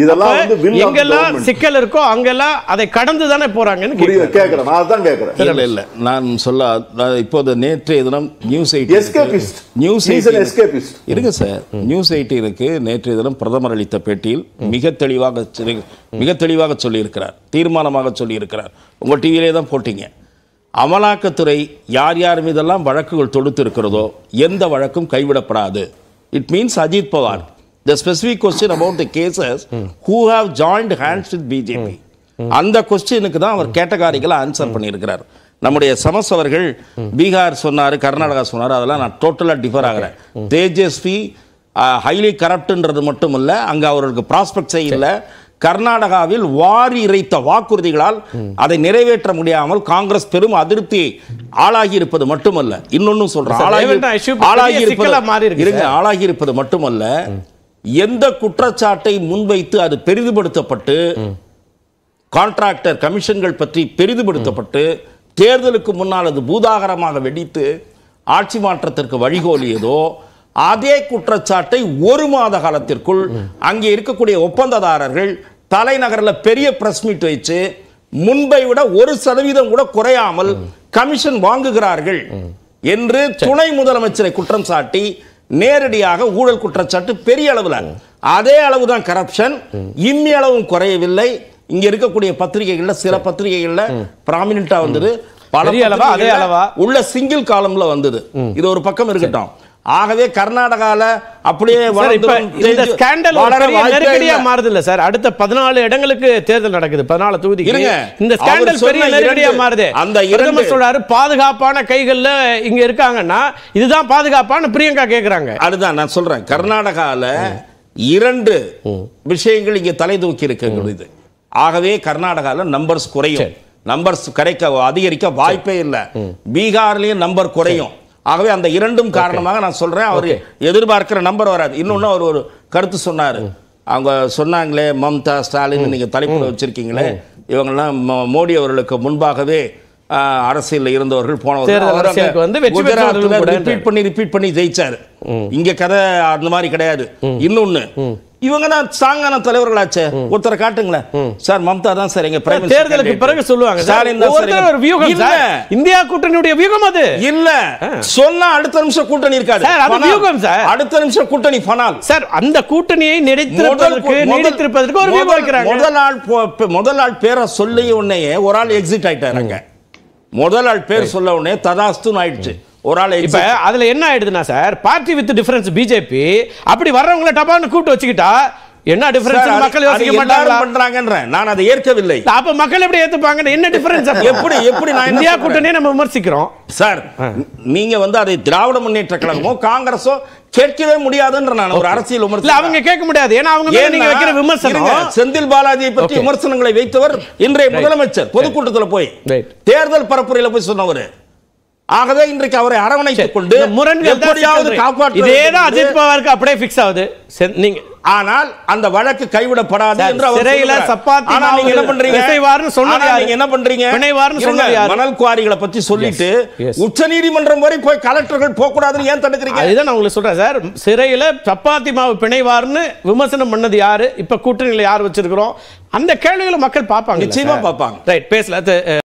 இதெல்லாம் வந்து எங்கெல்லாம் சிக்கல் இருக்கோ அங்கெல்லாம் அதை கடந்து தானே போறாங்கன்னு கேட்கிறேன் நான் தான் கேட்கிறேன் இல்ல இல்ல நான் சொல்ல இப்போது நேற்றைய தினம் நியூஸ் எஸ்கேபிஸ்ட் நியூஸ் எஸ்கேபிஸ்ட் இருங்க சார் நியூஸ் எயிட்டீனுக்கு நேற்றைய தினம் பிரதமர் அளித்த பேட்டியில் மிக தெளிவாக மிக தெளிவாக சொல்லியிருக்கிறார் தீர்மானமாக சொல்லியிருக்கிறார் உங்க டிவியிலே தான் போட்டீங்க அமலாக்கத்துறை யார் யார் மீதெல்லாம் வழக்குகள் தொடுத்து இருக்கிறதோ எந்த வழக்கும் கைவிடப்படாது it means Ajit Pawar the specific question about the cases who have joined hands with BJP அந்த கொஸ்டினுக்கு தான் அவர் கேட்டகாரிகளை ஆன்சர் பண்ணியிருக்கிறார் நம்முடைய சமஸ் அவர்கள் பீகார் சொன்னார் கர்நாடகா சொன்னார் அதெல்லாம் நான் டோட்டலாக டிஃபர் ஆகிறேன் தேஜஸ்வி ஹைலி கரப்டுன்றது மட்டும் இல்லை அங்கே அவருக்கு ப்ராஸ்பெக்ட்ஸே இல்லை கர்நாடகாவில் வாரி இறைத்த வாக்குறுதிகளால் அதை நிறைவேற்ற முடியாமல் காங்கிரஸ் பெரும் அதிருப்தி ஆளாகி இருப்பது மட்டுமல்ல இன்னொன்னு சொல்றேன் ஆளாகி இருப்பது மட்டுமல்ல எந்த குற்றச்சாட்டை முன்வைத்து அது பெரிதுபடுத்தப்பட்டு கான்ட்ராக்டர் கமிஷன்கள் பற்றி பெரிதுபடுத்தப்பட்டு தேர்தலுக்கு முன்னால் அது பூதாகரமாக வெடித்து ஆட்சி மாற்றத்திற்கு வழிகோலியதோ அதே குற்றச்சாட்டை ஒரு மாத காலத்திற்குள் அங்கே இருக்கக்கூடிய ஒப்பந்ததாரர்கள் தலைநகரில் பெரிய பிரஸ் மீட் வச்சு முன்பை விட ஒரு சதவீதம் கூட குறையாமல் கமிஷன் வாங்குகிறார்கள் என்று துணை முதலமைச்சரை குற்றம் சாட்டி நேரடியாக ஊழல் குற்றச்சாட்டு பெரிய அளவில் அதே அளவு தான் கரப்ஷன் இம்மி அளவும் குறையவில்லை இங்க இருக்கக்கூடிய பத்திரிகைகள்ல சில பத்திரிகைகள்ல பிராமினா வந்தது பல அளவா அதே அளவா உள்ள சிங்கிள் காலம்ல வந்தது இது ஒரு பக்கம் இருக்கட்டும் ஆகவே கர்நாடகாவில் அப்படியே இந்த ஸ்கேண்டல் வளர நெருக்கடியா மாறுது இல்ல சார் அடுத்த பதினாலு இடங்களுக்கு தேர்தல் நடக்குது பதினாலு தொகுதி இந்த ஸ்கேண்டல் பெரிய நெருக்கடியா மாறுது அந்த இரும சொல்றாரு பாதுகாப்பான கைகள்ல இங்க இருக்காங்கன்னா இதுதான் பாதுகாப்பான பிரியங்கா கேக்குறாங்க அதுதான் நான் சொல்றேன் கர்நாடகால இரண்டு விஷயங்கள் இங்க தலை தூக்கி இது ஆகவே கர்நாடகாவில் நம்பர்ஸ் குறையும் நம்பர்ஸ் கிடைக்க அதிகரிக்க வாய்ப்பே இல்லை பீகார்லயும் நம்பர் குறையும் ஆகவே அந்த இரண்டும் காரணமாக நான் சொல்கிறேன் அவர் எதிர்பார்க்கிற நம்பர் வராது இன்னொன்று அவர் ஒரு கருத்து சொன்னார் அவங்க சொன்னாங்களே மம்தா ஸ்டாலின் நீங்கள் தலைப்பில் வச்சுருக்கீங்களே இவங்கெல்லாம் மோடி அவர்களுக்கு முன்பாகவே அரசியலில் இருந்தவர்கள் போனவர்கள் வந்து ரிப்பீட் பண்ணி ரிப்பீட் பண்ணி ஜெயிச்சார் இங்க கதை அந்த மாதிரி கிடையாது இன்னொன்னு இவங்க தான் சாங்கான தலைவர்களாச்சே ஒருத்தரை காட்டுங்களேன் சார் மம்தா தான் சார் எங்க பிரைம் தேர்தலுக்கு பிறகு சொல்லுவாங்க இந்த தான் ஒரு வியூகம் இல்ல இந்தியா கூட்டணியுடைய வியூகம் அது இல்ல சொன்னா அடுத்த நிமிஷம் கூட்டணி இருக்காது சார் அது வியூகம் சார் அடுத்த நிமிஷம் கூட்டணி ஃபனால் சார் அந்த கூட்டணியை நிலைத்திருப்பதற்கு நீடித்திருப்பதற்கு ஒரு வியூகம் இருக்கிறாங்க முதல் ஆள் முதல் ஆள் பேரை சொல்லி உடனே ஒரு ஆள் எக்ஸிட் ஆயிட்டாருங்க முதல் ஆள் பேர் சொல்ல உடனே ததாஸ்துன்னு ஆயிடுச்சு ஒரு ஆள் இப்போ அதுல என்ன ஆயிடுதுன்னா sir party with difference BJP அப்படி வர்றவங்கள டபான்னு கூப்பிட்டு வச்சுக்கிட்டா என்ன டிஃபரன்ஸ் மக்கள் யோசிக்க மாட்டாங்க பண்றாங்கன்ற நான் அதை ஏற்கவில்லை அப்ப மக்கள் எப்படி ஏத்துப்பாங்க என்ன டிஃபரன்ஸ் எப்படி எப்படி நான் இந்தியா கூட்டணியை நம்ம விமர்சிக்கிறோம் சார் நீங்க வந்து அதை திராவிட முன்னேற்ற கழகமோ காங்கிரஸோ கேட்கவே முடியாதுன்ற நான் ஒரு அரசியல் விமர்சனம் அவங்க கேட்க முடியாது ஏன்னா அவங்க நீங்க வைக்கிற விமர்சனம் செந்தில் பாலாஜியை பற்றி விமர்சனங்களை வைத்தவர் இன்றைய முதலமைச்சர் பொதுக்கூட்டத்தில் போய் தேர்தல் பரப்புரையில் போய் சொன்னவர் ஆகவே இன்றைக்கு அவரை அரவணைத்துக் கொண்டு முரண்கள் இதேதான் அஜித் பவாருக்கு அப்படியே பிக்ஸ் ஆகுது நீங்க ஆனால் அந்த வழக்கு கைவிடப்படாது என்று சப்பாத்தி என்ன பண்றீங்க நீங்க என்ன பண்றீங்க பிணைவார்னு சொன்னாரு மணல் குவாரிகளை பத்தி சொல்லிட்டு உச்ச நீதிமன்றம் வரை போய் கலெக்டர்கள் போக கூடாதுன்னு ஏன் தடுக்கிறீங்க அதுதான் நான் உங்களுக்கு சொல்றேன் சார் சிறையில சப்பாத்தி மாவு பிணைவார்னு விமர்சனம் பண்ணது யாரு இப்ப கூட்டணியில யார் வச்சிருக்கிறோம் அந்த கேள்விகளை மக்கள் பார்ப்பாங்க நிச்சயமா பார்ப்பாங்க ரைட் பேசல